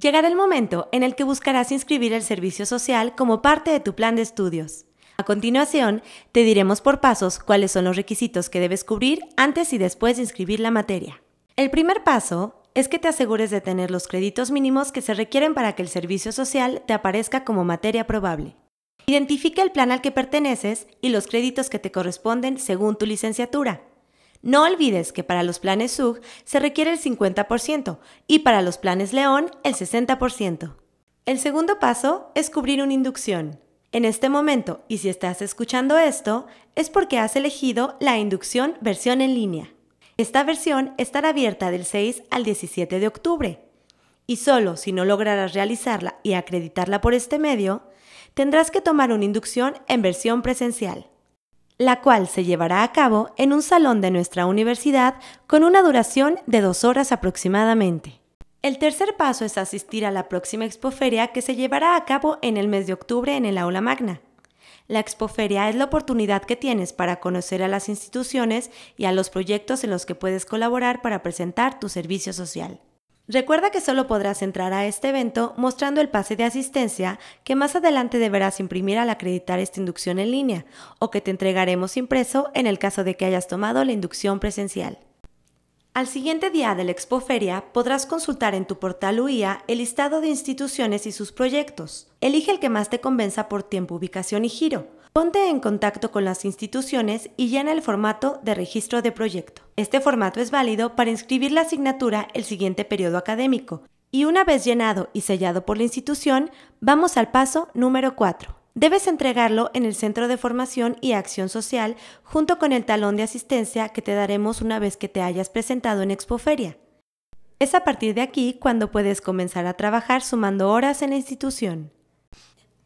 Llegará el momento en el que buscarás inscribir el servicio social como parte de tu plan de estudios. A continuación, te diremos por pasos cuáles son los requisitos que debes cubrir antes y después de inscribir la materia. El primer paso es que te asegures de tener los créditos mínimos que se requieren para que el servicio social te aparezca como materia probable. Identifica el plan al que perteneces y los créditos que te corresponden según tu licenciatura. No olvides que para los planes SUG se requiere el 50% y para los planes León el 60%. El segundo paso es cubrir una inducción. En este momento, y si estás escuchando esto, es porque has elegido la inducción versión en línea. Esta versión estará abierta del 6 al 17 de octubre y solo si no lograrás realizarla y acreditarla por este medio, tendrás que tomar una inducción en versión presencial la cual se llevará a cabo en un salón de nuestra universidad con una duración de dos horas aproximadamente. El tercer paso es asistir a la próxima expoferia que se llevará a cabo en el mes de octubre en el aula magna. La expoferia es la oportunidad que tienes para conocer a las instituciones y a los proyectos en los que puedes colaborar para presentar tu servicio social. Recuerda que solo podrás entrar a este evento mostrando el pase de asistencia que más adelante deberás imprimir al acreditar esta inducción en línea o que te entregaremos impreso en el caso de que hayas tomado la inducción presencial. Al siguiente día de la Expoferia podrás consultar en tu portal UIA el listado de instituciones y sus proyectos. Elige el que más te convenza por tiempo, ubicación y giro. Ponte en contacto con las instituciones y llena el formato de registro de proyecto. Este formato es válido para inscribir la asignatura el siguiente periodo académico y una vez llenado y sellado por la institución, vamos al paso número 4. Debes entregarlo en el Centro de Formación y Acción Social junto con el talón de asistencia que te daremos una vez que te hayas presentado en Expoferia. Es a partir de aquí cuando puedes comenzar a trabajar sumando horas en la institución.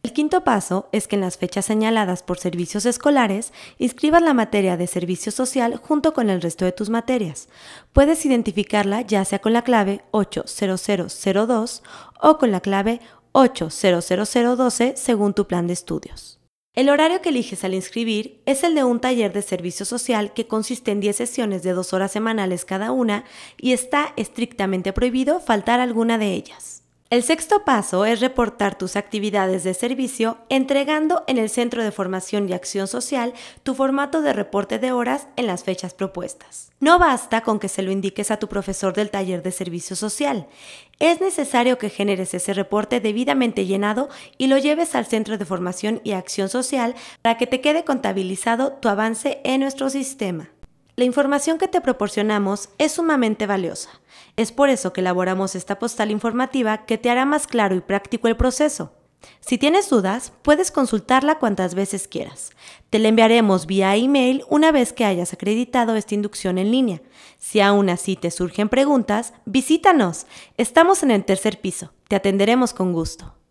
El quinto paso es que en las fechas señaladas por servicios escolares inscribas la materia de servicio social junto con el resto de tus materias. Puedes identificarla ya sea con la clave 80002 o con la clave 800012 según tu plan de estudios. El horario que eliges al inscribir es el de un taller de servicio social que consiste en 10 sesiones de 2 horas semanales cada una y está estrictamente prohibido faltar alguna de ellas. El sexto paso es reportar tus actividades de servicio entregando en el Centro de Formación y Acción Social tu formato de reporte de horas en las fechas propuestas. No basta con que se lo indiques a tu profesor del taller de servicio social. Es necesario que generes ese reporte debidamente llenado y lo lleves al Centro de Formación y Acción Social para que te quede contabilizado tu avance en nuestro sistema. La información que te proporcionamos es sumamente valiosa. Es por eso que elaboramos esta postal informativa que te hará más claro y práctico el proceso. Si tienes dudas, puedes consultarla cuantas veces quieras. Te la enviaremos vía email una vez que hayas acreditado esta inducción en línea. Si aún así te surgen preguntas, visítanos. Estamos en el tercer piso. Te atenderemos con gusto.